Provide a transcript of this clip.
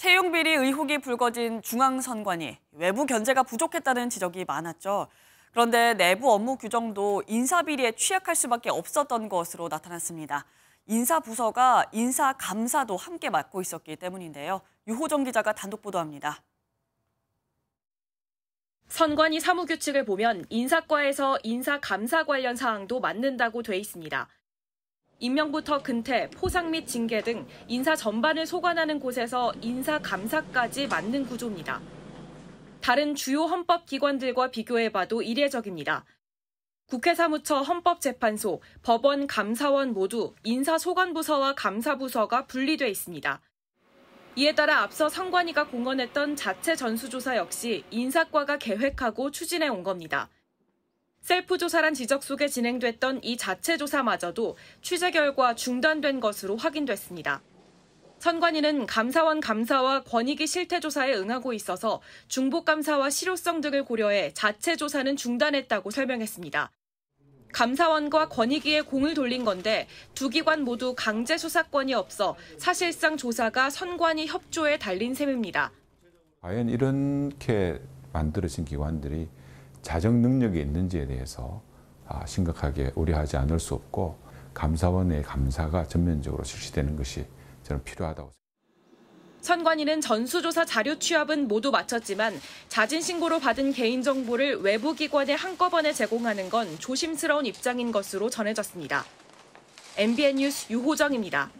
채용 비리 의혹이 불거진 중앙선관위 외부 견제가 부족했다는 지적이 많았죠. 그런데 내부 업무 규정도 인사 비리에 취약할 수밖에 없었던 것으로 나타났습니다. 인사 부서가 인사 감사도 함께 맡고 있었기 때문인데요. 유호정 기자가 단독 보도합니다. 선관위 사무규칙을 보면 인사과에서 인사 감사 관련 사항도 맡는다고 돼 있습니다. 임명부터 근태, 포상 및 징계 등 인사 전반을 소관하는 곳에서 인사 감사까지 맞는 구조입니다. 다른 주요 헌법 기관들과 비교해봐도 이례적입니다. 국회 사무처 헌법재판소, 법원 감사원 모두 인사소관부서와 감사부서가 분리돼 있습니다. 이에 따라 앞서 선관위가 공언했던 자체 전수조사 역시 인사과가 계획하고 추진해 온 겁니다. 셀프 조사란 지적 속에 진행됐던 이 자체 조사마저도 취재 결과 중단된 것으로 확인됐습니다. 선관위는 감사원 감사와 권익위 실태 조사에 응하고 있어서 중복 감사와 실효성 등을 고려해 자체 조사는 중단했다고 설명했습니다. 감사원과 권익위에 공을 돌린 건데 두 기관 모두 강제 수사권이 없어 사실상 조사가 선관위 협조에 달린 셈입니다. 과연 이렇게 만들어진 기관들이 자정 능력이 있는지에 대해서 아, 심각하게 우려하지 않을 수 없고 감사원의 감사가 전면적으로 실시되는 것이 저는 필요하다고 생각합니다. 선관위는 전수조사 자료 취합은 모두 마쳤지만 자진신고로 받은 개인정보를 외부기관에 한꺼번에 제공하는 건 조심스러운 입장인 것으로 전해졌습니다. MBN 뉴스 유호정입니다.